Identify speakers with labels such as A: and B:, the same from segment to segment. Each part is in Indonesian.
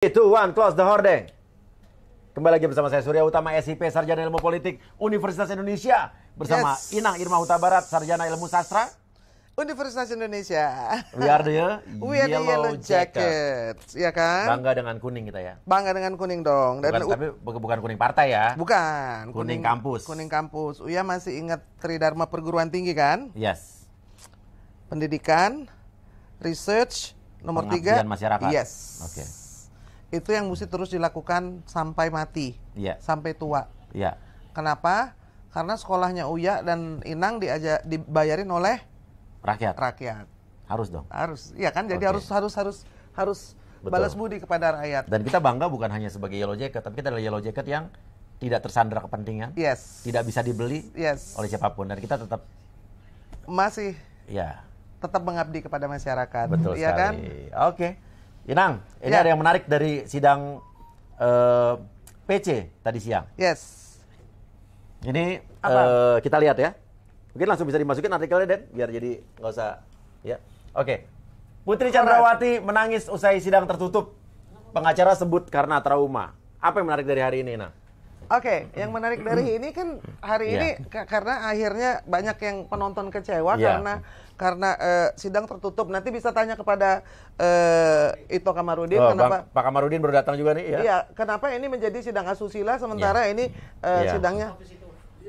A: Itu one, close the hordeng. Kembali lagi bersama saya Surya Utama SIP Sarjana Ilmu Politik Universitas Indonesia bersama yes. Inang Irma Huta Barat Sarjana Ilmu Sastra
B: Universitas Indonesia. We are
A: the, yellow, are yellow, the yellow jacket, ya kan? Bangga dengan kuning kita ya.
B: Bangga dengan kuning dong. Dan bukan,
A: tapi bukan kuning partai ya.
B: Bukan. Kuning, kuning kampus. Kuning kampus. Uya masih ingat Tridharma perguruan tinggi kan? Yes. Pendidikan, research, nomor tiga. masyarakat. Yes. Oke. Okay itu yang mesti terus dilakukan sampai mati, yeah. sampai tua. Yeah. Kenapa? Karena sekolahnya Uya dan Inang diaja, dibayarin oleh rakyat. Rakyat. Harus dong. Harus. Iya kan? Jadi okay. harus harus harus harus Betul. balas budi kepada rakyat.
A: Dan kita bangga bukan hanya sebagai yellow jacket, tapi kita adalah yellow jacket yang tidak tersandra kepentingan. Yes. Tidak bisa dibeli yes. oleh siapapun dan kita tetap masih ya
B: tetap mengabdi kepada masyarakat. Betul ya sekali. kan?
A: Oke. Okay. Inang, ini ya. ada yang menarik dari sidang uh, eh, PC tadi siang. Yes. Ini Uh, kita lihat ya. Mungkin langsung bisa dimasukin artikelnya Den, biar jadi nggak usah. Ya, oke. Okay. Putri Chandrawati menangis usai sidang tertutup. Pengacara sebut karena trauma. Apa yang menarik dari hari ini, Inang?
B: okay, yang menarik dari ini kan hari yeah. ini karena akhirnya banyak yang penonton kecewa yeah. karena karena uh, sidang tertutup. Nanti bisa tanya kepada uh, Ito Kamarudin oh, kenapa Bang,
A: Pak Kamarudin baru datang juga nih ya. Iya,
B: kenapa ini menjadi sidang asusila sementara yeah. ini uh, eh, yeah. sidangnya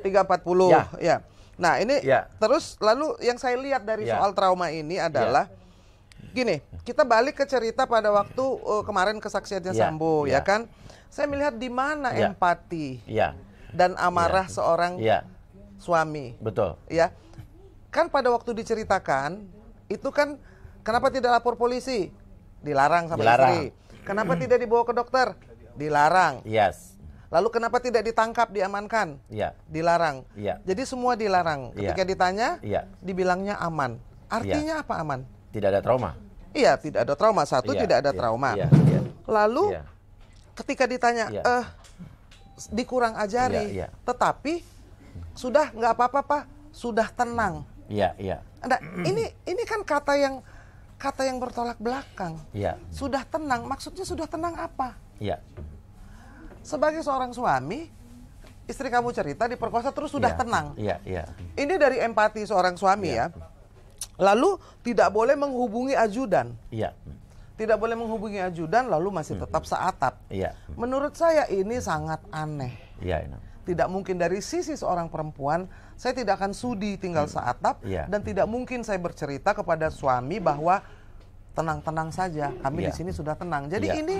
B: 340 ya. ya. Nah, ini yeah. terus lalu yang saya lihat dari yeah. soal trauma ini adalah yeah. gini, kita balik ke cerita pada waktu uh, kemarin kesaksiannya yeah. Sambo yeah. ya iya. kan? Saya melihat di mana ya. empati ya. dan ya. amarah ya. seorang ya. suami. Betul. Ya, kan pada waktu diceritakan itu kan kenapa tidak lapor polisi? Dilarang sama Dilarang. istri. Kenapa tidak dibawa ke dokter? Dilarang. Yes. Lalu kenapa tidak ditangkap, diamankan? Iya. Dilarang. Iya. Jadi semua dilarang. Ya. Ketika ya. ditanya, ya. dibilangnya aman. Artinya ya. apa aman? Tidak ada trauma. Iya, tidak ada trauma. Satu, ya, tidak ada iya. trauma. Iya. Iya. Lalu ketika ditanya ya. eh dikurang ajari, ya, ya. tetapi sudah nggak apa-apa pak, sudah tenang. Iya iya. Nah ini ini kan kata yang kata yang bertolak belakang. Iya. Sudah tenang, maksudnya sudah tenang apa? Iya. Sebagai seorang suami, istri kamu cerita diperkosa terus sudah ya, tenang. Iya iya. Ini dari empati seorang suami ya. ya. Lalu tidak boleh menghubungi ajudan. Iya tidak boleh menghubungi ajudan lalu masih hmm. tetap seatap. Iya. Menurut saya ini sangat aneh. Iya, Tidak mungkin dari sisi seorang perempuan saya tidak akan sudi tinggal hmm. seatap iya. dan tidak mungkin saya bercerita kepada suami bahwa tenang-tenang saja, kami iya. di sini sudah tenang. Jadi iya. ini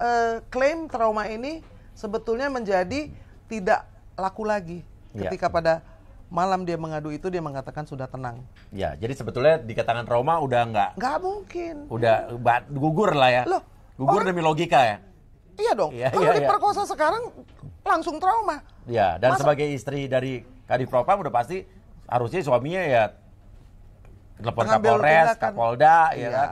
B: eh, klaim trauma ini sebetulnya menjadi tidak laku lagi iya. ketika ya. pada malam dia mengadu itu dia mengatakan sudah tenang.
A: Ya, jadi sebetulnya di dikatakan Roma udah nggak.
B: Nggak mungkin.
A: Udah bat, gugur lah ya. Loh, gugur orang, demi logika ya. Iya dong. Ya, Kalau ya, diperkosa ya.
B: sekarang langsung trauma.
A: Ya, dan Masa, sebagai istri dari Kadif Propam udah pasti harusnya suaminya ya telepon Kapolres, Kapolda, ya. ya. Kan?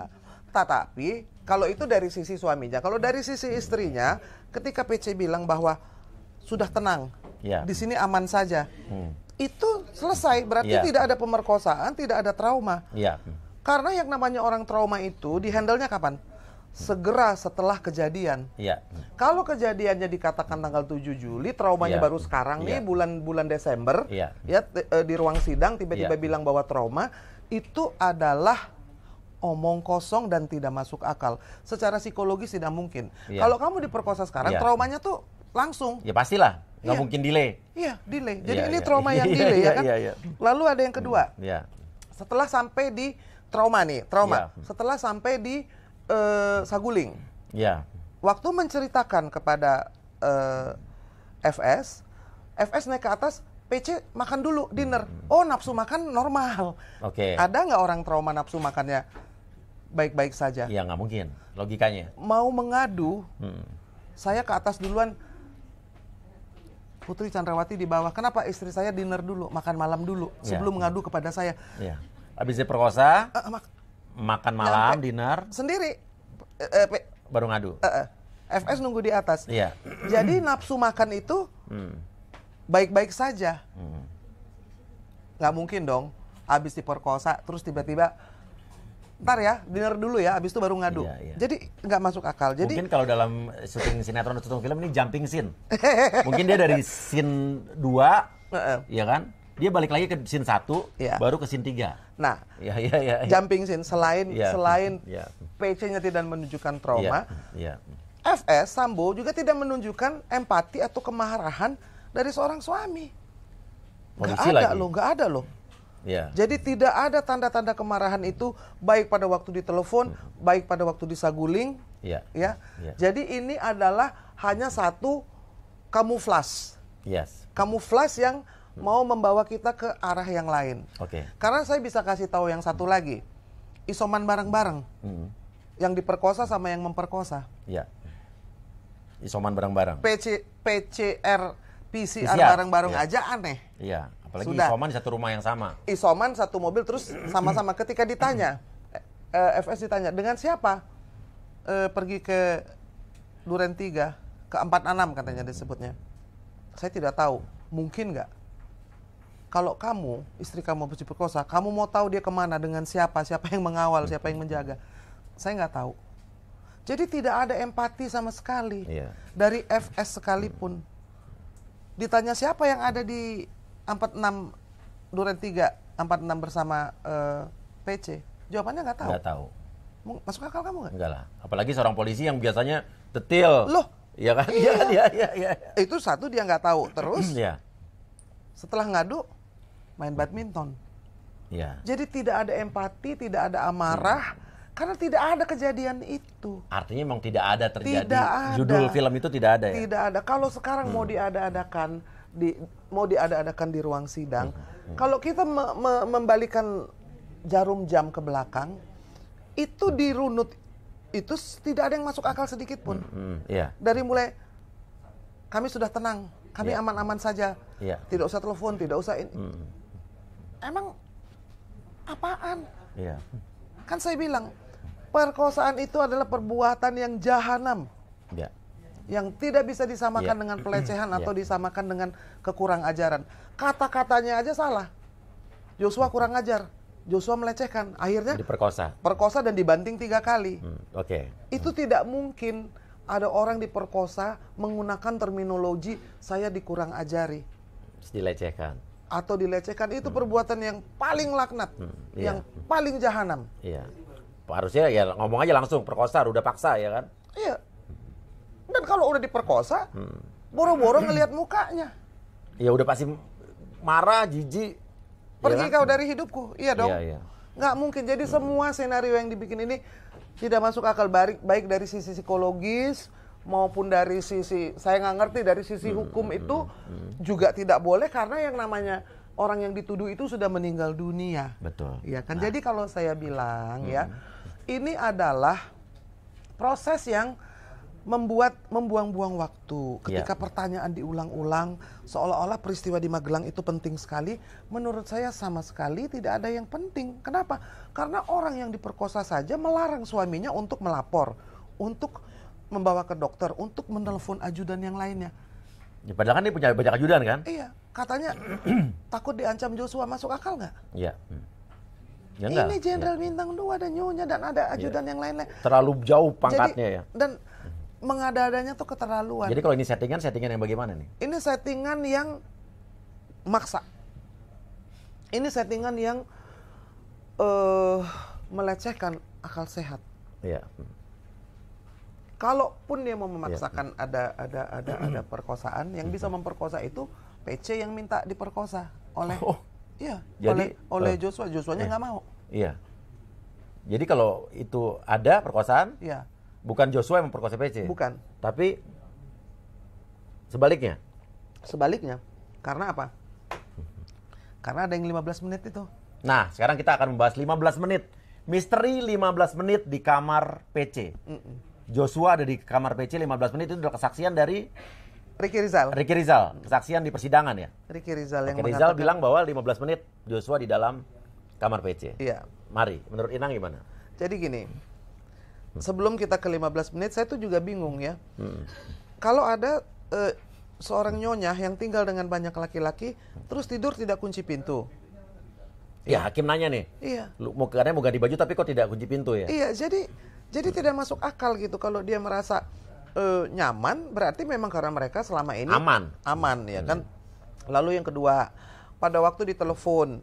B: Tetapi kalau itu dari sisi suaminya, kalau dari sisi istrinya, ketika PC bilang bahwa sudah tenang, ya. di sini aman saja, hmm itu selesai berarti yeah. tidak ada pemerkosaan tidak ada trauma yeah. karena yang namanya orang trauma itu dihandlenya kapan segera setelah kejadian. yeah. Kalau kejadiannya dikatakan tanggal 7 Juli, traumanya yeah. baru sekarang yeah. nih bulan-bulan Desember, ya, ya eh, di ruang sidang tiba-tiba yeah. bilang bahwa trauma itu adalah omong kosong dan tidak masuk akal. Secara psikologis tidak mungkin. yeah. Kalau kamu diperkosa sekarang, yeah. traumanya tuh langsung.
A: Ya pastilah, nggak yeah. mungkin delay.
B: Iya, delay. Jadi yeah, ini yeah. trauma yang iya, delay ya iya, kan. Yeah, yeah. Lalu ada yang kedua. Hmm, iya. Setelah sampai di trauma nih, trauma. Yeah. Setelah sampai di uh, Saguling. Iya. Waktu menceritakan kepada uh, eh, FS, FS naik ke atas, PC makan dulu dinner. Hmm. Oh nafsu makan normal. Oke. Okay. Ada nggak orang trauma nafsu makannya baik-baik saja? Ya nggak mungkin logikanya. Mau mengadu, hmm. saya ke atas duluan Putri Chandrawati di bawah. Kenapa istri saya dinner dulu, makan malam dulu iya. sebelum yeah. mengadu kepada saya.
A: Iya. Yeah. Habis diperkosa, uh, mak makan malam, nyampe. dinner
B: sendiri. Uh, uh, baru ngadu. Uh, uh. FS nunggu di atas. Iya. Yeah. Jadi nafsu makan itu hmm. baik-baik saja. Hmm. Nggak mungkin dong, habis diperkosa terus tiba-tiba ntar ya dinner dulu ya abis itu baru ngadu iya, iya. jadi nggak masuk akal jadi mungkin
A: kalau dalam syuting sinetron atau syuting film ini jumping scene mungkin dia dari scene dua, ya kan dia balik lagi ke scene satu, yeah. baru ke scene tiga. nah yeah, yeah, yeah, yeah. jumping
B: scene selain yeah. selain yeah. PC-nya tidak menunjukkan trauma yeah. Yeah. FS Sambo juga tidak menunjukkan empati atau kemarahan dari seorang suami gak ada loh gak ada loh Yeah. Jadi tidak ada tanda-tanda kemarahan itu baik pada waktu ditelepon, hmm. baik pada waktu disaguling. Yeah. Ya. Yeah. Ya. Jadi ini adalah hanya satu kamuflas. Yes. Kamuflas yang hmm. mau membawa kita ke arah yang lain. Oke. Okay. Karena saya bisa kasih tahu yang satu hmm. lagi. Isoman bareng-bareng. Hmm. Yang diperkosa sama yang memperkosa.
A: Ya. Yeah. Isoman bareng-bareng.
B: PC PCR PCR bareng-bareng yeah. aja aneh.
A: Iya. Yeah Apalagi Sudah. isoman di satu rumah yang sama.
B: Isoman satu mobil terus sama-sama ketika ditanya eh, eh FS ditanya dengan siapa eh, pergi ke Duren 3 ke 46 katanya disebutnya. Saya tidak tahu, mungkin nggak? Kalau kamu, istri kamu diperkosa, kamu mau tahu dia kemana, dengan siapa, siapa yang mengawal, siapa yang menjaga. Saya nggak tahu. Jadi tidak ada empati sama sekali iya. dari FS sekalipun. Ditanya siapa yang ada di empat 46 Duren empat enam bersama uh, eh, PC? Jawabannya nggak tahu. Nggak tahu. Masuk akal kamu nggak? Nggak
A: lah. Apalagi seorang polisi yang biasanya detail Loh? ya kan? Iya, iya,
B: iya. Ya, ya. Itu satu dia nggak tahu. Terus ya. setelah ngadu, main badminton. ya Jadi tidak ada empati, tidak ada amarah. Hmm. Karena tidak ada kejadian itu.
A: Artinya memang tidak ada terjadi. Tidak ada. Judul film
B: itu tidak ada ya? Tidak ada. Kalau sekarang hmm. mau diadakan di mau diadakan di ruang sidang, hmm, hmm, hmm. kalau kita me me membalikan jarum jam ke belakang, itu di runut itu tidak ada yang masuk akal sedikit pun. Hmm. hmm yeah. Dari mulai kami sudah tenang, kami iya. aman-aman yeah. saja, yeah. tidak usah telepon, tidak usah ini. Hmm. Emang apaan? Yeah. Kan saya bilang perkosaan itu adalah perbuatan yang jahanam. Yeah yang tidak bisa disamakan yeah. dengan pelecehan iya. atau yeah. disamakan dengan kekurang ajaran. Kata-katanya aja salah. Joshua kurang ajar. Joshua melecehkan. Akhirnya diperkosa. Perkosa dan dibanting tiga kali. Hmm, Oke. Okay. Itu hmm. tidak mungkin ada orang diperkosa menggunakan terminologi saya dikurang ajari.
A: Dilecehkan.
B: Atau dilecehkan itu hmm. perbuatan yang paling laknat,
A: hmm, yeah. yang
B: paling jahanam.
A: Iya. Yeah. Harusnya ya ngomong aja langsung perkosa, udah paksa ya kan?
B: Iya. Yeah dan kalau udah diperkosa, hmm. boro-boro ngelihat mukanya. Ya udah pasti marah, jijik. Iya Pergi Yalah. Kan? kau dari hidupku. Iya dong. Iya, iya. Nggak mungkin. Jadi hmm. semua senario yang dibikin ini tidak masuk akal baik baik dari sisi psikologis maupun dari sisi saya nggak ngerti dari sisi hmm, hukum hmm, itu hmm, hmm. juga tidak boleh karena yang namanya orang yang dituduh itu sudah meninggal dunia. Betul. Iya. kan. Nah. Jadi kalau saya bilang ya, hmm. ya ini adalah proses yang membuat membuang-buang waktu iya. ketika yeah. pertanyaan diulang-ulang seolah-olah peristiwa di Magelang itu penting sekali menurut saya sama sekali tidak ada yang penting kenapa karena orang yang diperkosa saja melarang suaminya untuk melapor untuk membawa ke dokter untuk menelpon ajudan yang lainnya
A: ya, padahal kan dia punya banyak ajudan kan
B: iya katanya takut diancam Joshua masuk akal nggak
A: iya hmm. Ya Ini jenderal
B: ya. bintang dua ada nyonya dan ada ajudan ya. yang lain-lain.
A: Terlalu jauh pangkatnya Jadi, ya.
B: Dan mengada-adanya tuh keterlaluan. Jadi kalau
A: ini settingan, settingan yang bagaimana nih?
B: Ini settingan yang maksa. Ini settingan yang uh, melecehkan akal sehat. Iya. Kalaupun dia mau iya. memaksakan ya. ada ada ada ada perkosaan, yang bisa iya. memperkosa itu PC yang minta diperkosa oleh oh. Iya, jadi oleh, oleh eh, Joshua, nya eh. nggak eh, mau.
A: Iya. Jadi kalau itu ada perkosaan, iya Bukan Joshua yang memperkosa PC. Bukan. Tapi sebaliknya.
B: Sebaliknya. Karena apa? Karena ada yang 15 menit itu.
A: Nah, sekarang kita akan membahas 15 menit. Misteri 15 menit di kamar PC. Mm -mm. Joshua ada di kamar PC 15 menit itu adalah kesaksian dari Ricky Rizal. Ricky Rizal, kesaksian di persidangan ya.
B: Ricky Rizal yang Ricky Rizal bilang
A: bahwa 15 menit Joshua di dalam kamar PC. Iya. Mari, menurut
B: Inang gimana? Jadi gini, sebelum kita ke 15 menit saya tuh juga bingung ya. Hmm. Kalau ada uh, seorang nyonya yang tinggal dengan banyak laki-laki terus tidur tidak kunci pintu.
A: Ya, hakim nanya nih. Iya. Lu mau karena mau ganti baju tapi kok tidak kunci pintu ya? Iya,
B: jadi jadi hmm. tidak masuk akal gitu kalau dia merasa uh, nyaman berarti memang karena mereka selama ini aman. Aman ya hmm. kan. Lalu yang kedua, pada waktu ditelepon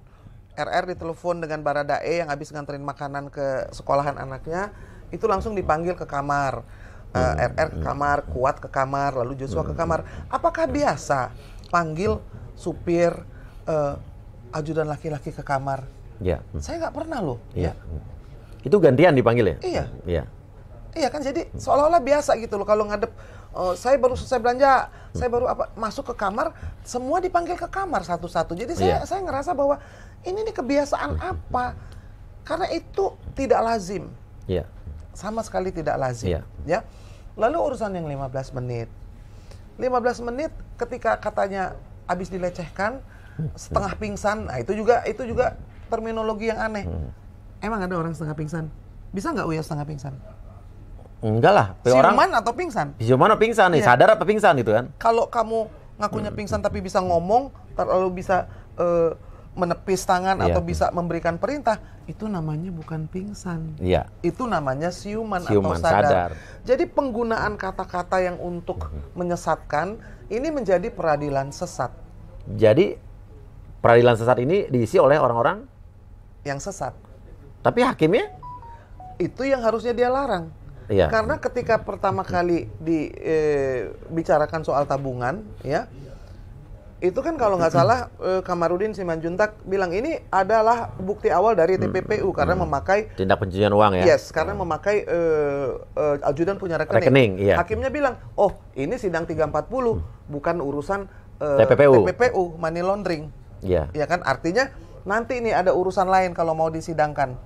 B: RR ditelepon dengan Baradae yang habis nganterin makanan ke sekolahan anaknya itu langsung dipanggil ke kamar uh, eh, RR hmm, ke hmm. kamar kuat ke kamar lalu Joshua ke hmm, kamar apakah biasa panggil supir uh, ajudan laki-laki ke kamar ya saya nggak pernah loh
A: ya. ya itu gantian dipanggil ya iya iya
B: iya kan jadi seolah-olah biasa gitu loh kalau ngadep uh, saya baru selesai belanja saya baru apa masuk ke kamar semua dipanggil ke kamar satu-satu jadi saya ya. saya ngerasa bahwa ini nih kebiasaan apa karena itu tidak lazim. Iya sama sekali tidak lazim. Yeah. Ya. Lalu urusan yang 15 menit. 15 menit ketika katanya habis dilecehkan hmm. setengah pingsan, nah itu juga itu juga terminologi yang aneh. Hmm. Emang ada orang setengah pingsan? Bisa nggak Uya setengah pingsan?
A: Enggak lah. Siuman orang, atau pingsan? Siuman atau pingsan nih, yeah. sadar apa pingsan gitu kan?
B: Kalau kamu ngakunya hmm. pingsan tapi bisa ngomong, terlalu bisa uh, menepis tangan yeah. atau iya. bisa memberikan perintah itu namanya bukan pingsan Yeah. itu namanya siuman, siuman atau sadar. sadar jadi penggunaan kata-kata yang untuk mhm. menyesatkan ini menjadi peradilan sesat
A: jadi peradilan sesat ini diisi oleh orang-orang yang sesat tapi hakimnya
B: itu yang harusnya dia larang ya. karena ketika pertama kali dibicarakan eh, e, soal tabungan ya itu kan kalau nggak salah eh, Kamarudin Simanjuntak bilang ini adalah bukti awal dari TPPU hmm. karena hmm. memakai
A: tindak pencucian uang ya. Yes,
B: karena hmm. memakai eh, eh, ajudan punya rekening. rekening iya. Hakimnya bilang, "Oh, ini sidang 340 hmm. bukan urusan eh, TPPU. TPPU money laundering." Iya. Yeah. Ya kan artinya nanti ini ada urusan lain kalau mau disidangkan.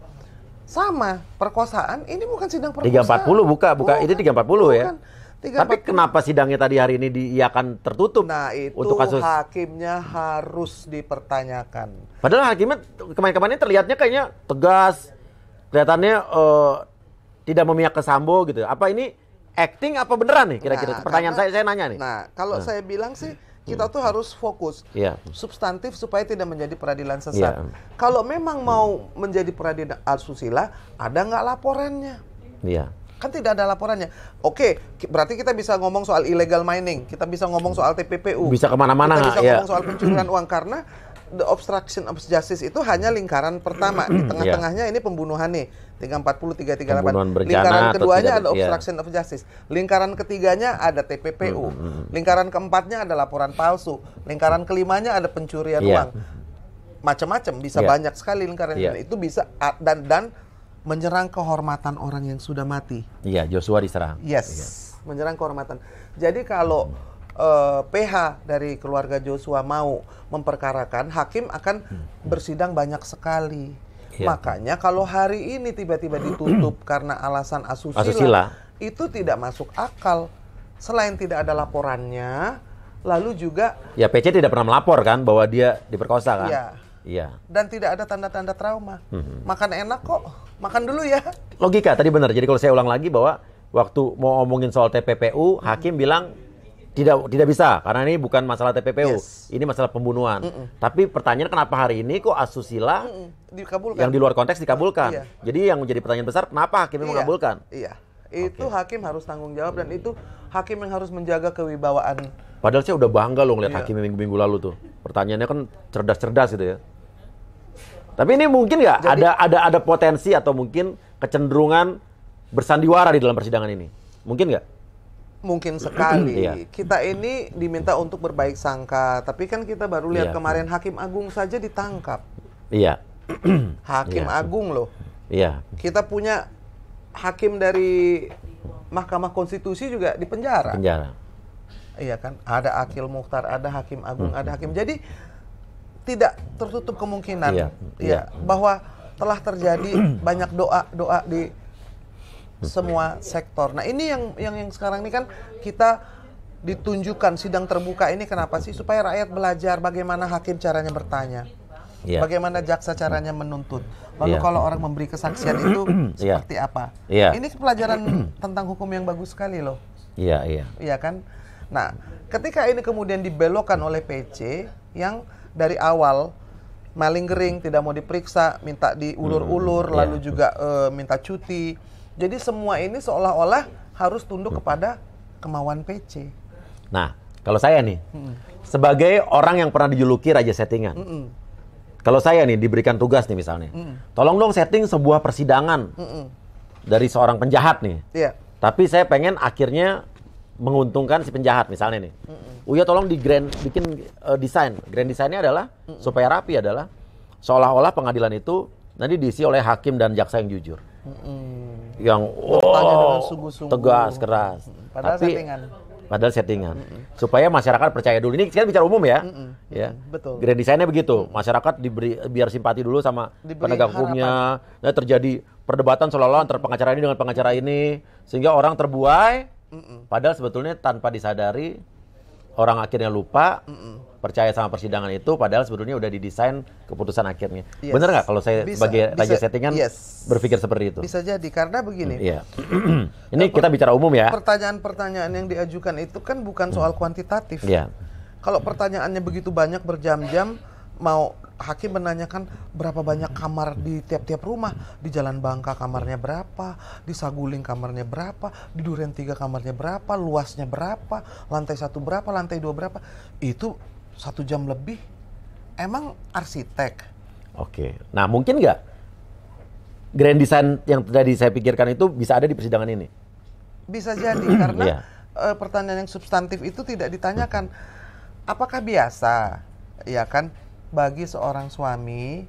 B: Sama, perkosaan ini bukan sidang perkosaan. 340
A: buka, buka. Bukan. Ini 340 ya? bukan. ya.
B: Tapi kenapa
A: sidangnya tadi hari ini akan tertutup? Nah itu untuk kasus...
B: hakimnya harus dipertanyakan.
A: Padahal hakimnya kemarin-kemarin terlihatnya kayaknya tegas, kelihatannya uh, tidak memihak ke Sambo gitu. Apa ini acting apa beneran nih kira-kira? Nah, Pertanyaan karena, saya saya nanya nih. Nah
B: kalau hmm. saya bilang sih hmm. kita tuh harus fokus yeah. substantif supaya tidak menjadi peradilan sesat. Yeah. Kalau memang mau menjadi peradilan asusila, ada nggak laporannya? Yeah. Kan tidak ada laporannya. Oke, berarti kita bisa ngomong soal illegal mining, kita bisa ngomong soal TPPU. Bisa kemana-mana. Kita bisa ya. ngomong soal pencurian uang karena the obstruction of justice itu hanya lingkaran pertama di iya. tengah-tengahnya ini pembunuhan nih 340 338 lingkaran keduanya ada iya. obstruction yeah. of justice lingkaran ketiganya ada TPPU hmm, hmm, hmm, lingkaran keempatnya ada laporan palsu lingkaran kelimanya ada pencurian yeah. uang macam-macam bisa yeah. banyak sekali lingkaran yeah. itu bisa dan dan menyerang kehormatan orang yang sudah mati.
A: Iya, Joshua diserang.
B: Yes, iya. menyerang kehormatan. Jadi kalau hmm. uh, eh, PH dari keluarga Joshua mau memperkarakan, hakim akan hmm. bersidang banyak sekali. Iya. Makanya kalau hari ini tiba-tiba ditutup karena alasan asusila, asusila, itu tidak masuk akal. Selain tidak ada laporannya, lalu juga
A: ya PC tidak pernah melapor kan bahwa dia diperkosa kan? Iya. Iya.
B: Dan tidak ada tanda-tanda trauma. Hmm. Makan enak kok makan dulu ya.
A: Logika tadi benar. Jadi kalau saya ulang lagi bahwa waktu mau omongin soal TPPU, hmm. hakim bilang tidak tidak bisa karena ini bukan masalah TPPU, yes. ini masalah pembunuhan. Mm -mm. Tapi pertanyaan kenapa hari ini kok asusila mm
B: -mm. dikabulkan. yang di luar konteks
A: dikabulkan. Iya. Jadi yang menjadi pertanyaan besar kenapa hakim iya. mengabulkan? Iya.
B: Itu okay. hakim harus tanggung jawab dan itu hakim yang harus menjaga kewibawaan.
A: Padahal saya udah bangga loh ngeliat iya. hakim minggu-minggu lalu tuh. Pertanyaannya kan cerdas-cerdas gitu ya. Tapi ini mungkin nggak ada ada ada potensi atau mungkin kecenderungan bersandiwara di dalam persidangan ini? Mungkin nggak?
B: Mungkin sekali. iya. Kita ini diminta untuk berbaik sangka, tapi kan kita baru lihat iya. kemarin Hakim Agung saja ditangkap.
A: Iya. Hakim iya. Agung loh. Iya.
B: Kita punya hakim dari Mahkamah Konstitusi juga di penjara. Penjara. Iya kan? Ada Akil Mukhtar, ada Hakim Agung, hmm. ada hakim. Jadi tidak tertutup kemungkinan iya, ya iya. bahwa telah terjadi banyak doa-doa di semua sektor. Nah, ini yang yang yang sekarang ini kan kita ditunjukkan sidang terbuka ini kenapa sih supaya rakyat belajar bagaimana hakim caranya bertanya. Iya. Bagaimana jaksa caranya menuntut. Lalu iya. kalau orang memberi kesaksian itu iya. seperti apa? Ini pelajaran tentang hukum yang bagus sekali loh. Iya, iya. Iya kan? Nah, ketika ini kemudian dibelokkan oleh PC yang dari awal maling kering, tidak mau diperiksa, minta diulur-ulur, hmm, lalu ya. juga uh, minta cuti. Jadi semua ini seolah-olah harus tunduk hmm. kepada kemauan PC.
A: Nah, kalau saya nih, hmm. sebagai orang yang pernah dijuluki raja settingan, hmm. hmm. kalau saya nih diberikan tugas nih misalnya, hmm. hmm. tolong dong setting sebuah persidangan hmm. hmm. dari seorang penjahat nih. Yeah. Tapi saya pengen akhirnya menguntungkan si penjahat misalnya nih. Hmm. Uya oh tolong di grand bikin uh, desain. Grand desainnya adalah mm -mm. supaya rapi adalah seolah-olah pengadilan itu nanti diisi oleh hakim dan jaksa yang jujur. Mm -mm. Yang oh, sungguh -sungguh. tegas, keras. Padahal Tapi, settingan. Padahal settingan. Mm -mm. Supaya masyarakat percaya dulu. Ini kita bicara umum ya. Mm -mm. Ya. Betul. Grand desainnya begitu. Masyarakat diberi biar simpati dulu sama diberi penegak hukumnya. Nah, terjadi perdebatan seolah-olah antara pengacara ini dengan pengacara ini sehingga orang terbuai Mm -mm. Padahal sebetulnya tanpa disadari orang akhirnya lupa mm -mm. percaya sama persidangan itu padahal sebetulnya udah didesain keputusan akhirnya yes. bener nggak kalau saya bisa, sebagai bisa, raja settingan yes. berpikir seperti itu bisa
B: jadi karena begini mm, iya.
A: ini kita bicara umum ya
B: pertanyaan-pertanyaan yang diajukan itu kan bukan soal mm. kuantitatif yeah. kalau pertanyaannya begitu banyak berjam-jam mau hakim menanyakan berapa banyak kamar di tiap-tiap rumah di Jalan Bangka kamarnya berapa di Saguling kamarnya berapa di Duren Tiga kamarnya berapa luasnya berapa lantai satu berapa lantai dua berapa itu satu jam lebih emang arsitek
A: oke nah mungkin nggak grand design yang tadi saya pikirkan itu bisa ada di persidangan ini
B: bisa jadi karena yeah. Iya. e, pertanyaan yang substantif itu tidak ditanyakan apakah biasa ya kan bagi seorang suami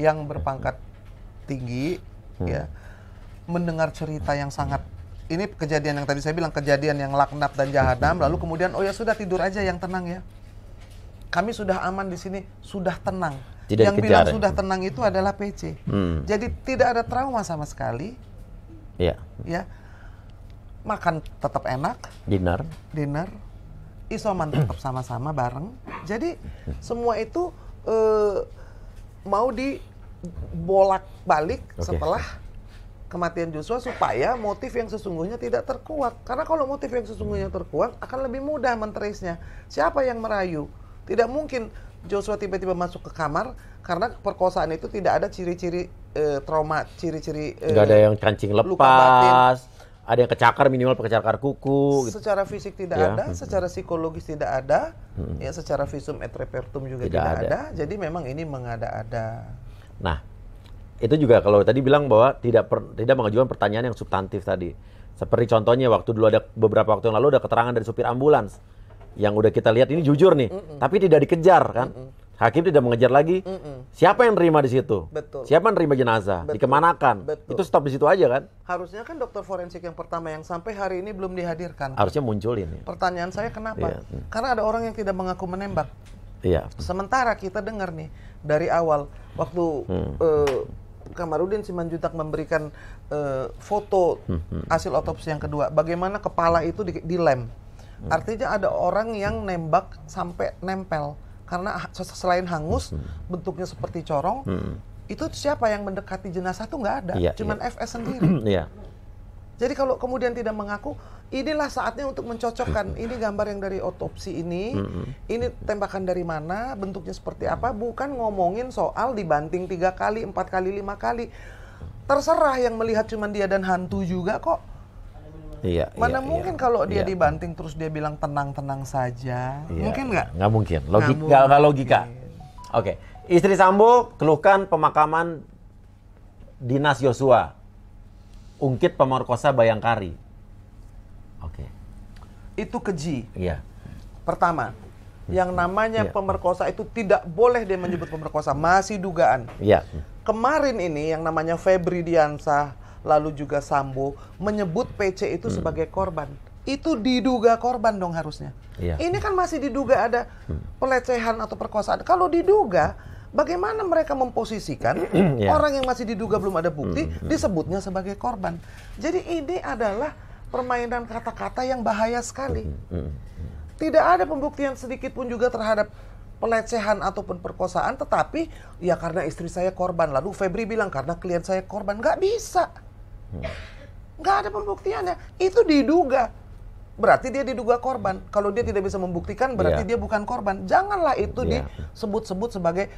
B: yang berpangkat tinggi hmm. ya mendengar cerita yang sangat ini kejadian yang tadi saya bilang kejadian yang laknat dan jahanam lalu kemudian oh ya sudah tidur aja yang tenang ya kami sudah aman di sini sudah tenang tidak yang dikejar. bilang ya? sudah tenang itu adalah PC hmm. jadi tidak ada trauma sama sekali ya ya makan tetap enak dinner dinner isoman tetap sama-sama bareng jadi semua itu uh, mau dibolak-balik okay. setelah kematian Joshua supaya motif yang sesungguhnya tidak terkuat Karena kalau motif yang sesungguhnya terkuat akan lebih mudah mentrace-nya. Siapa yang merayu? Tidak mungkin Joshua tiba-tiba masuk ke kamar karena perkosaan itu tidak ada ciri-ciri e, trauma, ciri-ciri e, eh, Gak ada yang
A: kancing lepas. Luka ada yang kecakar minimal kecakar kuku. Gitu. Secara fisik tidak ya. ada, hmm. secara
B: psikologis tidak ada, hmm. ya secara visum et repertum juga tidak, tidak ada. ada. Jadi memang ini mengada-ada.
A: Nah, itu juga kalau tadi bilang bahwa tidak per, tidak mengajukan pertanyaan yang substantif tadi. Seperti contohnya waktu dulu ada beberapa waktu yang lalu ada keterangan dari supir ambulans yang udah kita lihat ini jujur nih, mm -mm. tapi tidak dikejar kan. Mm -mm Hakim tidak mengejar lagi mm -mm. siapa yang terima di situ, Betul. siapa yang terima jenazah, Betul. dikemanakan, Betul. itu stop di situ aja kan?
B: Harusnya kan dokter forensik yang pertama yang sampai hari ini belum dihadirkan. Harusnya
A: muncul ini.
B: Pertanyaan saya kenapa? Yeah. Hmm. Karena ada orang yang tidak mengaku menembak. Iya. Yeah. Sementara kita dengar nih dari awal waktu hmm. uh, Kamarudin Simanjuntak memberikan uh, foto hmm, hmm. hasil otopsi yang kedua, bagaimana kepala itu dilem. Di Artinya ada orang yang nembak sampai nempel karena selain hangus hmm. bentuknya seperti corong hmm. itu siapa yang mendekati jenazah tuh nggak ada ya, cuman ya. FS sendiri ya. jadi kalau kemudian tidak mengaku inilah saatnya untuk mencocokkan hmm. ini gambar yang dari otopsi ini hmm. ini tembakan dari mana bentuknya seperti apa bukan ngomongin soal dibanting tiga kali empat kali lima kali terserah yang melihat cuman dia dan hantu juga kok
A: Iya. Mana iya, iya. mungkin iya, kalau dia iya.
B: dibanting terus dia bilang tenang-tenang saja. Iya, mungkin nggak?
A: Nggak mungkin. Logika, nggak mungkin. logika. Oke. Okay. Istri Sambo keluhkan pemakaman dinas Yosua. Ungkit pemerkosa Bayangkari.
B: Oke. Okay. Itu keji. Iya. Pertama, yang hmm. namanya iya. pemerkosa itu tidak boleh dia menyebut pemerkosa, masih dugaan. Iya. Kemarin ini yang namanya Febri Diansah lalu juga Sambo menyebut PC itu hmm. sebagai korban. Itu diduga korban dong harusnya. Iya. Ini kan masih diduga ada hmm. pelecehan atau perkosaan. Kalau diduga, bagaimana mereka memposisikan yeah. Iya. orang yang masih diduga belum ada bukti hmm, hmm. disebutnya sebagai korban. Jadi ini adalah permainan kata-kata yang bahaya sekali. Tidak ada pembuktian sedikit pun juga terhadap pelecehan ataupun perkosaan, tetapi ya karena istri saya korban. Lalu Febri bilang karena klien saya korban, nggak bisa. Nggak ada pembuktiannya. Itu diduga. Berarti dia diduga korban. Kalau dia tidak bisa membuktikan, berarti yeah. dia bukan korban. Janganlah itu yeah. disebut-sebut sebagai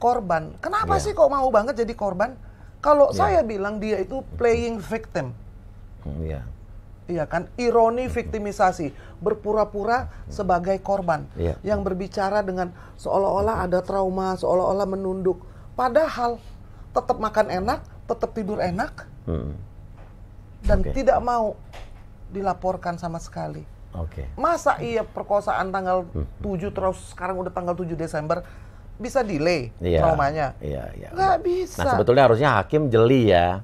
B: korban. Kenapa yeah. sih kok mau banget jadi korban? Kalau yeah. saya bilang dia itu playing victim. Hmm, iya. Yeah. Iya kan ironi victimisasi berpura-pura sebagai korban yeah. yang berbicara dengan seolah-olah ada trauma, seolah-olah menunduk. Padahal tetap makan enak, tetap tidur enak, Hmm. Dan okay. tidak mau dilaporkan sama sekali. Oke. Okay. Masa iya perkosaan tanggal hmm. 7 terus sekarang udah tanggal 7 Desember bisa delay yeah. traumanya? Iya, yeah, iya. Yeah. Nggak nah, bisa. Nah, sebetulnya
A: harusnya hakim jeli ya.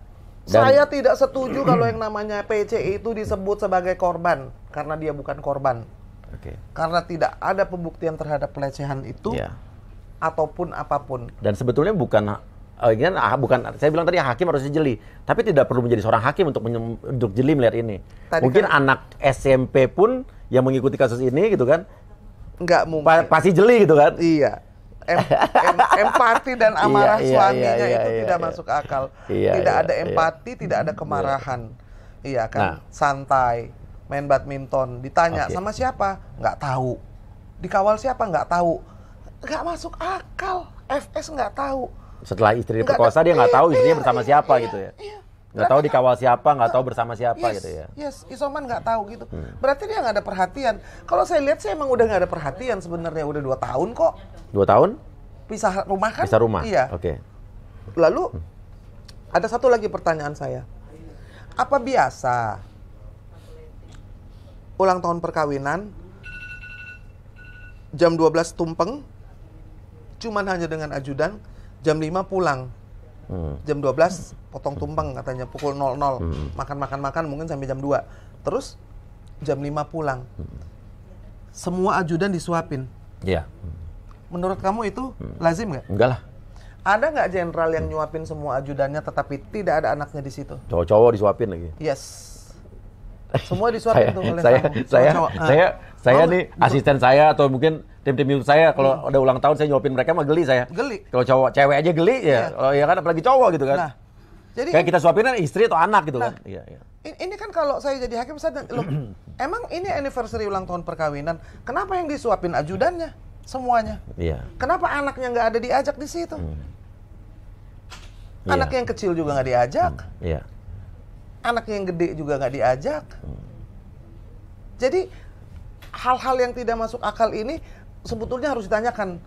A: Dan... Saya
B: tidak setuju kalau yang namanya PC itu disebut sebagai korban karena dia bukan korban. Okay. Karena tidak ada pembuktian terhadap pelecehan itu yeah. ataupun apapun.
A: Dan sebetulnya bukan uh, ini kan, ah, bukan saya bilang tadi hakim harusnya jeli, tapi tidak perlu menjadi seorang hakim untuk menyem, jeli melihat ini. Tadi Mungkin kan, anak SMP pun yang mengikuti kasus ini gitu kan
B: nggak mungkin. Pa
A: pasti jeli gitu kan? Iya.
B: Em, em, empati dan iya, amarah iya, suaminya iya, iya, itu iya, tidak iya. masuk akal. Iya, tidak iya, ada empati, iya. tidak ada iya. Iya. kemarahan. Iya, iya kan? Nah. Santai, main badminton, ditanya okay. sama siapa? Nggak tahu. Dikawal siapa? Nggak tahu. Nggak masuk akal. FS nggak tahu setelah
A: istri diperkosa dia nggak tahu istrinya iya,
B: bersama iya, siapa iya. gitu ya nggak tahu
A: dikawal siapa nggak tahu bersama siapa yes, gitu ya
B: yes isoman nggak tahu gitu hmm. berarti dia nggak ada perhatian kalau saya lihat saya emang udah nggak ada perhatian sebenarnya udah dua tahun kok dua tahun pisah rumah kan pisah rumah iya oke okay. lalu hmm. ada satu lagi pertanyaan saya apa biasa ulang tahun perkawinan jam 12 tumpeng cuman hanya dengan ajudan jam 5 pulang hmm. jam 12 potong tumpeng katanya pukul 00 hmm. makan makan makan mungkin sampai jam 2 terus jam 5 pulang hmm. semua ajudan disuapin iya yeah. menurut kamu itu hmm. lazim nggak enggak lah ada nggak jenderal yang nyuapin semua ajudannya tetapi tidak ada anaknya di situ
A: cowok-cowok disuapin lagi
B: yes semua disuapin saya, tuh oleh saya, kamu. Saya, cowok, nah, saya, uh, saya nih
A: asisten saya atau mungkin tim-tim saya kalau hmm. udah ulang tahun saya nyuapin mereka mah geli saya. Geli. Kalau cowok cewek aja geli ya. Yeah. Kalau ya kan apalagi cowok gitu kan. Nah, jadi kayak kita suapin kan istri atau anak gitu kan. nah, kan. Iya, iya.
B: Ini kan kalau saya jadi hakim saya loh, emang ini anniversary ulang tahun perkawinan, kenapa yang disuapin ajudannya semuanya? Iya. Kenapa anaknya nggak ada diajak di situ? Hmm. Anak iya. yang kecil juga nggak diajak. Hmm. Iya anak yang gede juga nggak diajak. Jadi hal-hal yang tidak masuk akal ini sebetulnya harus ditanyakan.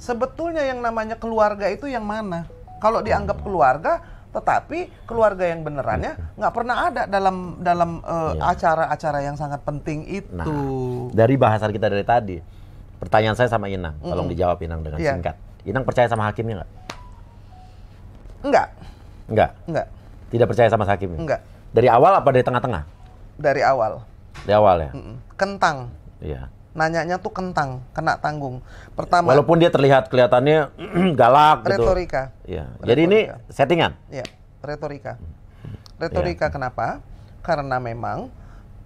B: Sebetulnya yang namanya keluarga itu yang mana? Kalau dianggap keluarga, tetapi keluarga yang benerannya nggak pernah ada dalam dalam eh, iya. acara-acara uh, ya. yang sangat penting nah, itu.
A: Nah, dari bahasan kita dari tadi, pertanyaan saya sama Inang, tolong mm -hmm. dijawab Inang dengan ya. singkat. Inang percaya sama hakimnya nggak? Nggak. Nggak. Nggak. Tidak percaya sama hakim? Ya? Enggak. Dari awal apa dari tengah-tengah?
B: Dari awal. Dari awal ya? Kentang. Iya. Nanyanya tuh kentang, kena tanggung. Pertama. Walaupun
A: dia terlihat kelihatannya galak gitu. Retorika. Iya. Jadi ini settingan?
B: Iya, retorika. Mm-hmm. Retorika ya. kenapa? Karena memang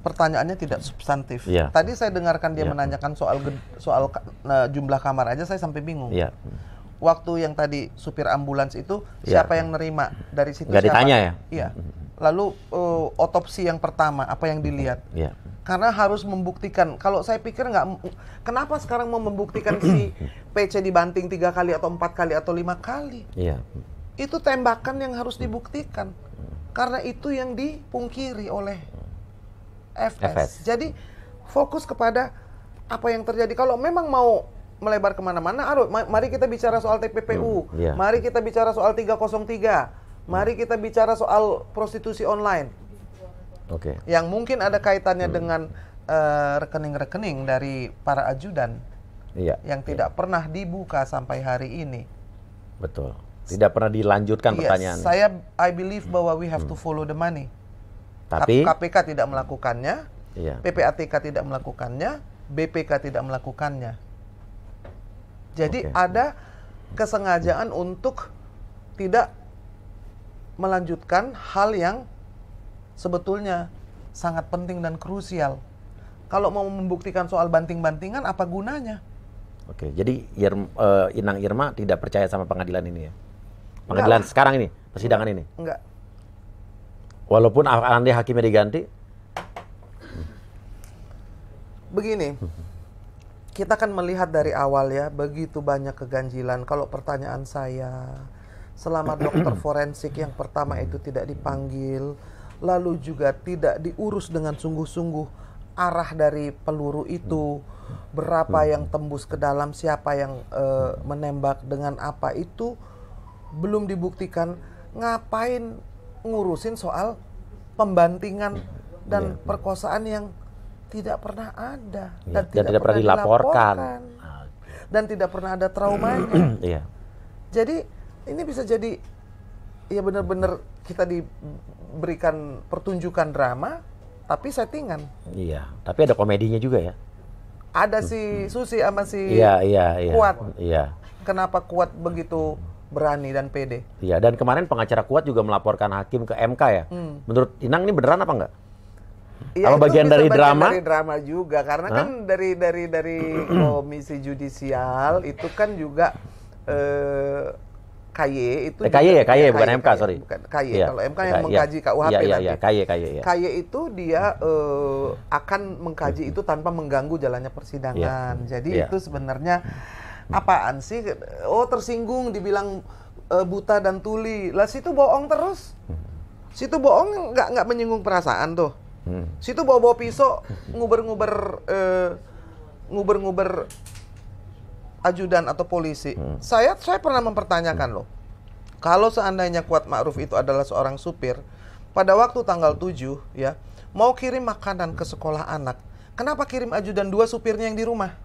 B: pertanyaannya tidak substantif. Ya. Tadi saya dengarkan dia ya. menanyakan soal soal uh, jumlah kamar aja saya sampai bingung. Iya waktu yang tadi supir ambulans itu iya. siapa yang nerima dari situ Gak siapa? ditanya ya iya hmm, hmm, hmm. lalu uh, otopsi yang pertama apa yang dilihat yeah. karena harus membuktikan kalau saya pikir nggak kenapa sekarang mau membuktikan si PC dibanting tiga kali atau empat kali atau lima kali yeah. itu tembakan yang harus dibuktikan karena itu yang dipungkiri oleh FS, FS. jadi fokus kepada apa yang terjadi kalau memang mau melebar kemana-mana, Aduh, mari kita bicara soal TPPU, hmm, yeah. mari kita bicara soal 303, mari hmm. kita bicara soal prostitusi online. Oke. Okay. Yang mungkin ada kaitannya hmm. dengan eh, rekening-rekening uh, dari para ajudan yeah. yang iya. tidak yeah. pernah dibuka sampai hari ini.
A: Betul. Tidak pernah dilanjutkan yes, iya, pertanyaan. Saya
B: I believe bahwa we have hmm. to follow the money. Tapi KPK tidak melakukannya, iya. PPATK tidak melakukannya, BPK tidak melakukannya. Jadi okay. ada kesengajaan untuk tidak melanjutkan hal yang sebetulnya sangat penting dan krusial. Kalau mau membuktikan soal banting-bantingan, apa gunanya?
A: Oke, jadi Ir, uh, eh, Inang Irma tidak percaya sama pengadilan ini ya? Pengadilan Enggak. sekarang ini, persidangan Enggak. ini? Enggak. Walaupun Andi hakimnya diganti?
B: Begini, hmm kita kan melihat dari awal ya begitu banyak keganjilan. Kalau pertanyaan saya, selama dokter forensik yang pertama itu tidak dipanggil, lalu juga tidak diurus dengan sungguh-sungguh arah dari peluru itu, berapa hmm. yang tembus ke dalam, siapa yang uh, menembak dengan apa itu belum dibuktikan. Ngapain ngurusin soal pembantingan hmm. dan iya. perkosaan yang tidak pernah ada iya, dan, ya, tidak, tidak pernah dilaporkan, dan tidak pernah ada traumanya. yeah. Jadi ini bisa jadi ya benar-benar kita diberikan pertunjukan drama tapi settingan.
A: Iya, tapi ada komedinya juga ya.
B: Ada si hmm. Susi sama si iya, iya, iya. Kuat. Iya. Kenapa Kuat begitu berani dan pede?
A: Iya, dan kemarin pengacara Kuat juga melaporkan hakim ke MK ya. Hmm. Menurut Inang ini beneran apa enggak?
B: Ya, Kalau bagian dari bagian drama? Dari drama juga karena Hah? kan dari dari dari komisi judicial itu kan juga eh, KY itu eh, KY ya KY, ya, bukan KY, MK
A: sorry bukan KY ya, kalau MK yang iya. mengkaji ya, KUHP ya, ya, nanti ya, KY KY ya. KY
B: itu dia eh, akan mengkaji itu tanpa mengganggu jalannya persidangan ya. jadi ya. itu sebenarnya apaan sih oh tersinggung dibilang eh, buta dan tuli lah situ bohong terus hmm. situ bohong nggak nggak menyinggung perasaan tuh hmm. situ bawa bawa pisau nguber-nguber eh, nguber-nguber ajudan atau polisi hmm. saya saya pernah mempertanyakan loh kalau seandainya Kuat Ma'ruf itu adalah seorang supir pada waktu tanggal 7 ya mau kirim makanan ke sekolah anak kenapa kirim ajudan dua supirnya yang di rumah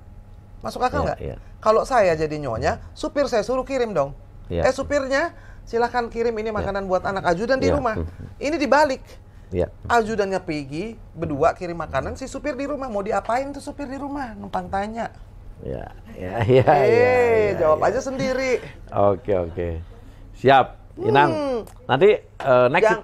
B: masuk akal ya, nggak ya, ya. kalau saya jadi nyonya supir saya suruh kirim dong ya. eh supirnya silahkan kirim ini ya. makanan buat anak ajudan di ya. rumah hmm, hmm. ini dibalik Iya. Ajudannya Peggy berdua kirim makanan, si supir di rumah mau diapain tuh supir di rumah? Numpang tanya.
A: Ya, ya, ya. Eh, ya, ya, jawab ya. aja sendiri. Oke, oke. Siap. Inang. Hmm. Nanti uh, next Yang,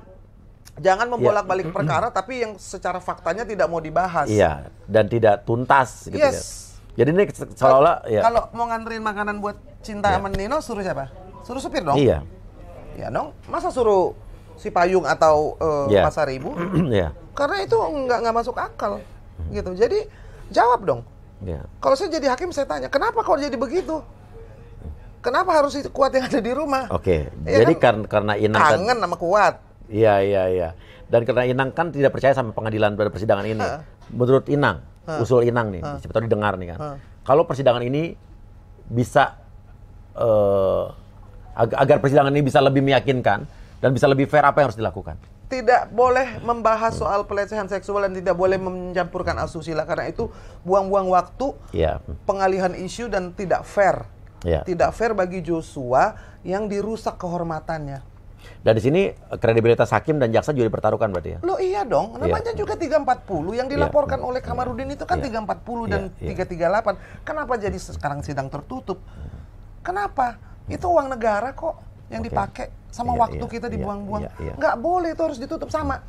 B: jangan membolak-balik ya. perkara tapi yang secara faktanya tidak mau dibahas. Iya,
A: dan tidak tuntas gitu ya. yes. ya. Jadi ini seolah ya. Kalau
B: mau nganterin makanan buat Cinta ya. sama Nino suruh siapa? Suruh supir dong. Iya. Iya dong. Masa suruh si payung atau uh, eh, yeah. pasar ibu yeah. Iya. karena itu nggak nggak masuk akal gitu jadi jawab dong yeah. kalau saya jadi hakim saya tanya kenapa kalau jadi begitu kenapa harus itu kuat yang ada di rumah
A: oke okay. ya jadi kan, karena inang kan- kangen sama kuat iya iya iya dan karena inang kan tidak percaya sama pengadilan pada persidangan ini ha. menurut inang ha. usul inang nih ha. sebetulnya didengar nih kan ha. kalau persidangan ini bisa uh, agar persidangan ini bisa lebih meyakinkan dan bisa lebih fair apa yang harus dilakukan?
B: Tidak boleh membahas soal pelecehan seksual dan tidak boleh mencampurkan asusila karena itu buang-buang waktu, yeah. pengalihan isu dan tidak fair. Yeah. Tidak fair bagi Joshua yang dirusak kehormatannya.
A: Dan di sini eh, kredibilitas hakim dan jaksa juga dipertaruhkan berarti ya? Loh
B: iya dong, iya. namanya yeah. juga 340 yang iya. dilaporkan yeah. Hmm. oleh iya. Kamarudin itu kan yeah. 340 dan yeah. 338. Kenapa jadi sekarang sidang tertutup? Kenapa? Itu uang negara kok yang okay. dipakai sama yeah, waktu yeah, kita iya, dibuang-buang. Yeah, yeah, Nggak boleh itu harus ditutup sama.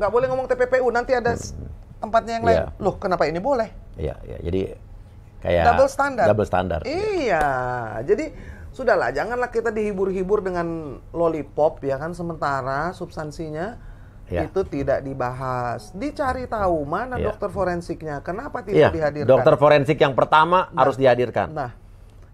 B: Nggak boleh ngomong TPPU nanti ada hmm. tempatnya yang lain. Iya. Loh, kenapa ini boleh?
A: Iya, yeah, yeah. jadi kayak double standar. Double standar. Iya.
B: iya. Jadi sudahlah janganlah kita dihibur-hibur dengan lollipop ya kan sementara substansinya ya. itu tidak dibahas. Dicari tahu mana ya. dokter forensiknya, kenapa tidak ya. dihadirkan? Dokter
A: forensik yang pertama nah, harus dihadirkan. Nah,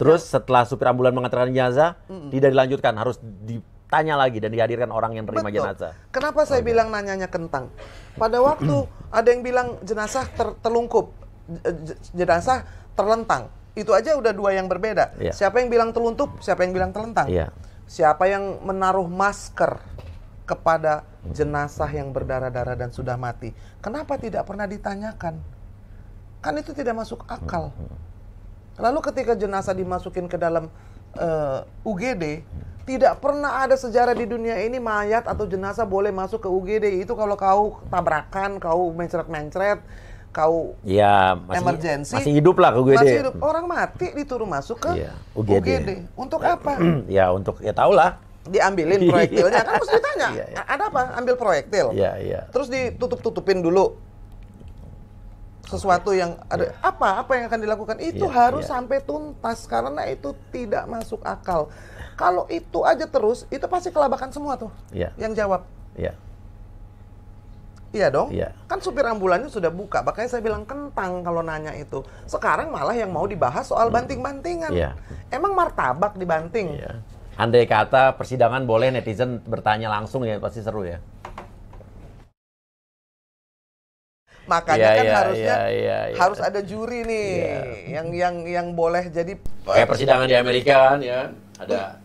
A: Terus ya. setelah supir ambulan mengantarkan jenazah, mm -mm. tidak dilanjutkan, harus ditanya lagi dan dihadirkan orang yang terima Betul. jenazah.
B: Kenapa saya oh, bilang nanyanya kentang? Pada waktu ada yang bilang jenazah ter terlungkup, jenazah terlentang. Itu aja udah dua yang berbeda. Ya. Siapa yang bilang teluntup, siapa yang bilang terlentang. Ya. Siapa yang menaruh masker kepada jenazah yang berdarah-darah dan sudah mati. Kenapa tidak pernah ditanyakan? Kan itu tidak masuk akal. Lalu ketika jenazah dimasukin ke dalam uh, eh, UGD, tidak pernah ada sejarah di dunia ini mayat atau jenazah boleh masuk ke UGD itu kalau kau tabrakan, kau mencret-mencret, kau ya,
A: masih, emergency masih hidup lah ke UGD. Masih hidup.
B: Orang mati dituruh masuk ke iya, ya, UGD. UGD. Untuk apa?
A: ya untuk ya tahulah
B: diambilin iya. proyektilnya kan mesti ditanya ya, ya. ada apa ambil proyektil ya, ya. terus ditutup tutupin dulu sesuatu yang ada ya. apa apa yang akan dilakukan itu yeah, harus yeah. sampai tuntas karena itu tidak masuk akal. Kalau itu aja terus itu pasti kelabakan semua tuh yeah. yang jawab. Yeah. Iya dong. yeah. Kan supir ambulannya sudah buka, makanya saya bilang kentang kalau nanya itu. Sekarang malah yang mau dibahas soal hmm. banting-bantingan. yeah. Emang martabak dibanting. yeah.
A: Andai kata persidangan boleh netizen bertanya langsung ya pasti seru ya.
B: Makanya yeah, kan yeah, harusnya yeah, yeah, yeah. harus ada juri nih yeah. yang yang yang boleh jadi
A: kayak persidangan di Amerika kan ya
B: ada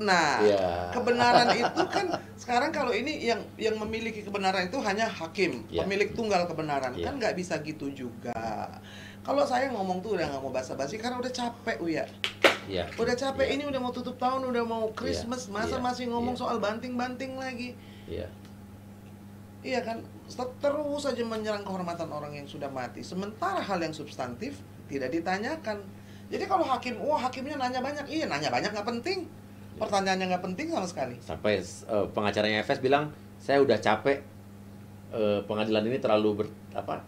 B: Nah, yeah. kebenaran itu kan sekarang kalau ini yang yang memiliki kebenaran itu hanya hakim, yeah. pemilik tunggal kebenaran yeah. kan nggak bisa gitu juga. Kalau saya ngomong tuh udah nggak mau basa-basi karena udah capek uya. Yeah. Udah capek yeah. ini udah mau tutup tahun, udah mau iya. Christmas, yeah. masa yeah. masih ngomong yeah. soal banting-banting lagi. Iya, iya kan, terus saja menyerang kehormatan orang yang sudah mati sementara hal yang substantif tidak ditanyakan jadi kalau hakim wah hakimnya nanya banyak iya nanya banyak nggak penting pertanyaannya nggak penting sama sekali
A: sampai uh, pengacaranya FS bilang saya udah capek uh, pengadilan ini terlalu ber, apa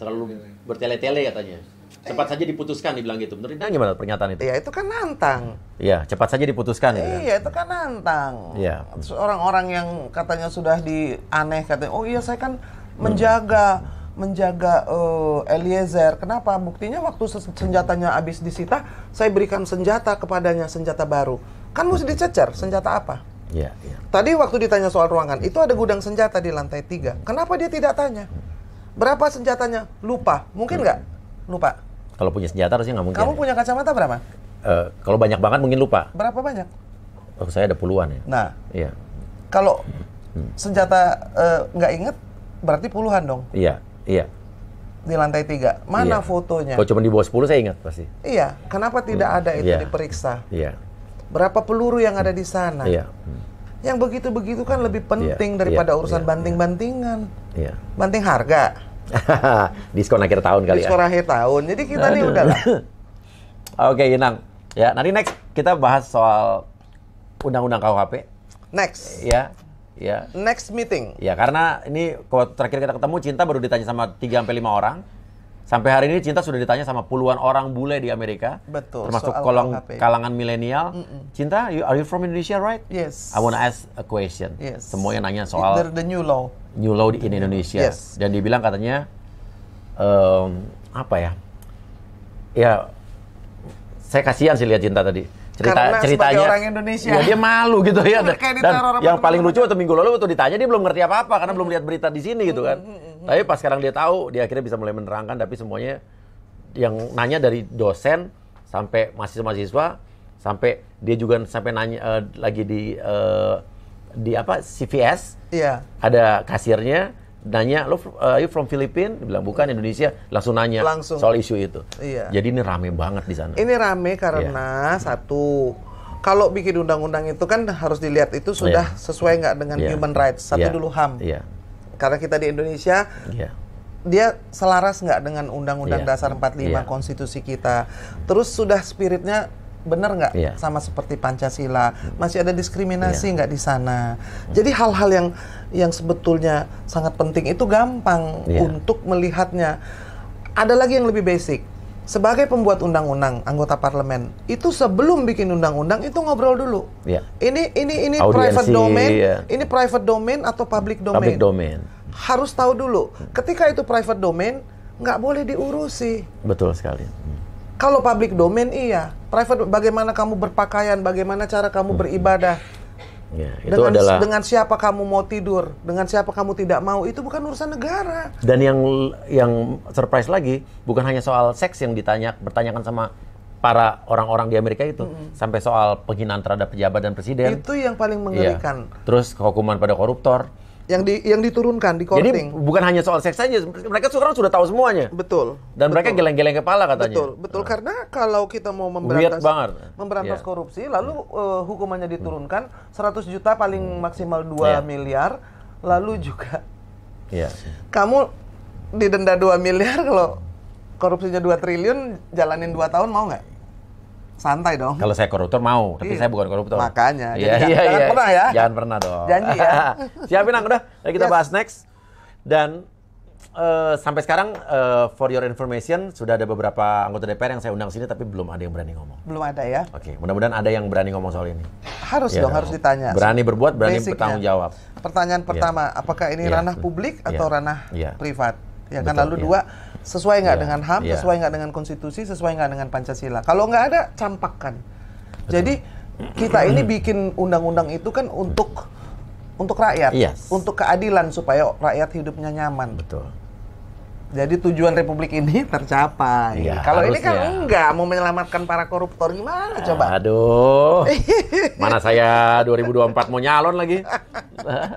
B: terlalu bertele-tele katanya
A: Cepat saja diputuskan dibilang gitu. benar nah, Anda gimana pernyataan itu? ya itu kan nantang. ya cepat saja diputuskan ya. Iya,
B: itu kan nantang. ya orang-orang yang katanya sudah di aneh katanya, "Oh iya, saya kan menjaga hmm menjaga uh, Eliezer. Kenapa? Buktinya waktu senjatanya habis disita, saya berikan senjata kepadanya, senjata baru. Kan mesti dicecer, senjata apa? Ya, ya. Tadi waktu ditanya soal ruangan, itu ada gudang senjata di lantai tiga. Kenapa dia tidak tanya? Berapa senjatanya? Lupa. Mungkin hmm. nggak? Lupa.
A: Kalau punya senjata harusnya nggak mungkin. Kamu
B: punya kacamata berapa?
A: Uh, kalau banyak banget mungkin lupa. Berapa banyak? Oh, saya ada puluhan ya. Nah, iya.
B: Kalau hmm. senjata eh, nggak uh, inget, berarti puluhan dong.
A: Iya, iya.
B: Di lantai tiga, mana iya. fotonya? Kalau cuma
A: di bawah sepuluh saya ingat pasti.
B: Iya, kenapa tidak hmm. ada itu iya. diperiksa? Iya. Berapa peluru yang ada di sana? Iya. Yang begitu-begitu kan lebih iya. penting iya. daripada iya. urusan banting-bantingan. Iya. Banting harga.
A: Diskon akhir tahun kali Diskon ya. Diskon
B: akhir tahun. Jadi kita Aduh. nih udah lah. Oke,
A: okay, Inang. Ya, nanti next kita bahas soal undang-undang KUHP. Next. Ya. Ya.
B: Next meeting.
A: Ya, karena ini kalau terakhir kita ketemu Cinta baru ditanya sama 3 sampai 5 orang. Sampai hari ini Cinta sudah ditanya sama puluhan orang bule di Amerika, Betul, termasuk kolong kalangan milenial. Mm -mm. Cinta, you, are you from Indonesia, right? Yes. I want to ask a question. Yes. Semuanya nanya soal the new law new law in Indonesia yes. dan dibilang katanya um, apa ya ya saya kasihan sih lihat cinta tadi cerita Karena ceritanya orang Indonesia ya dia malu gitu ya dan, dan yang paling lucu atau minggu lalu waktu ditanya dia belum ngerti apa apa karena belum lihat berita di sini gitu kan mm-hmm, mm-hmm, mm-hmm. tapi pas sekarang dia tahu dia akhirnya bisa mulai menerangkan tapi semuanya yang nanya dari dosen sampai mahasiswa mahasiswa sampai dia juga sampai nanya uh, lagi di uh, di apa CVS yeah. ada kasirnya nanya lo uh, eh, you from Filipina bilang bukan Indonesia langsung nanya langsung. soal isu itu iya. jadi ini rame banget di sana
B: ini rame karena yeah. satu kalau bikin undang-undang itu kan harus dilihat itu sudah yeah. sesuai nggak dengan yeah. human rights satu yeah. dulu ham yeah. karena kita di Indonesia yeah. dia selaras nggak dengan undang-undang yeah. dasar 45 yeah. Iya. konstitusi kita terus sudah spiritnya benar nggak yeah. sama seperti Pancasila masih ada diskriminasi iya. nggak yeah. di sana jadi hal-hal yang yang sebetulnya sangat penting itu gampang yeah. untuk melihatnya ada lagi yang lebih basic sebagai pembuat undang-undang anggota parlemen itu sebelum bikin undang-undang itu ngobrol dulu yeah. ini ini ini Audiensi, private domain yeah. ini private domain atau public domain public domain harus tahu dulu ketika itu private domain nggak boleh diurusi betul sekali kalau public domain iya, private bagaimana kamu berpakaian, bagaimana cara kamu hmm. beribadah.
A: Ya, itu dengan, adalah dengan
B: siapa kamu mau tidur, dengan siapa kamu tidak mau itu bukan urusan negara.
A: Dan yang yang surprise lagi bukan hanya soal seks yang ditanya bertanyakan sama para orang-orang di Amerika itu mm -hmm. sampai soal penghinaan terhadap pejabat dan presiden. Itu
B: yang paling mengerikan. Ya.
A: Terus hukuman pada koruptor
B: yang di yang diturunkan di korting. Jadi
A: bukan hanya soal seks saja, mereka sekarang sudah tahu semuanya. Betul. Dan betul. mereka geleng-geleng kepala katanya. Betul,
B: betul. Nah. Karena kalau kita mau memberantas memberantas yeah. korupsi, lalu yeah. Iya. uh, hukumannya diturunkan 100 juta paling hmm. maksimal 2 yeah. miliar, lalu juga yeah. kamu didenda 2 miliar kalau korupsinya 2 triliun, jalanin 2 tahun mau nggak? santai dong. Kalau saya
A: koruptor mau, tapi iya. saya bukan koruptor. Makanya. Iya, iya, jangan iya. pernah ya. Jangan pernah dong. Janji ya. Siapin Ang, udah. kita yes. bahas next. Dan uh, sampai sekarang uh, for your information sudah ada beberapa anggota DPR yang saya undang sini tapi belum ada yang berani ngomong.
B: Belum ada ya.
A: Oke, okay. mudah-mudahan ada yang berani ngomong soal ini.
B: Harus ya, dong, harus ditanya. Berani berbuat, berani Basicnya. bertanggung jawab. Pertanyaan iya. pertama, yeah. apakah ini yeah. ranah publik yeah. atau ranah iya. privat? Ya kan lalu lalu iya. dua sesuai nggak yeah. dengan HAM, yeah. sesuai nggak dengan konstitusi, sesuai nggak dengan Pancasila. Kalau nggak ada, campakkan. Jadi kita ini bikin undang-undang itu kan untuk untuk rakyat, yes. untuk keadilan supaya rakyat hidupnya nyaman. Betul. Jadi tujuan republik ini tercapai. Ya, Kalau ini kan enggak mau menyelamatkan para koruptor gimana coba?
A: Aduh. mana saya 2024 mau nyalon lagi.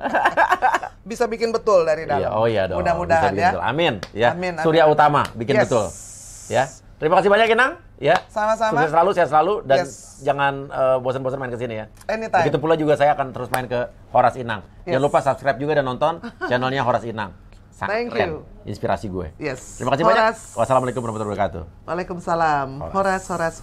B: Bisa bikin betul dari dalam. Ya, oh iya dong. Mudah-mudahan ya.
A: Amin. Ya. Amin, amin. Surya Utama bikin yes. betul. Ya.
B: Terima kasih banyak Inang. Ya. Sama-sama. Sukses selalu,
A: saya selalu dan yes. jangan bosan eh, bosan-bosan main ke sini ya. Anytime. Begitu pula juga saya akan terus main ke Horas Inang. Yes. Jangan lupa subscribe juga dan nonton channelnya Horas Inang. Sangat Thank keren. you. Inspirasi gue.
B: Yes. Terima kasih Horas. banyak.
A: Wassalamualaikum warahmatullahi wabarakatuh. Waalaikumsalam. Horas, horas. horas.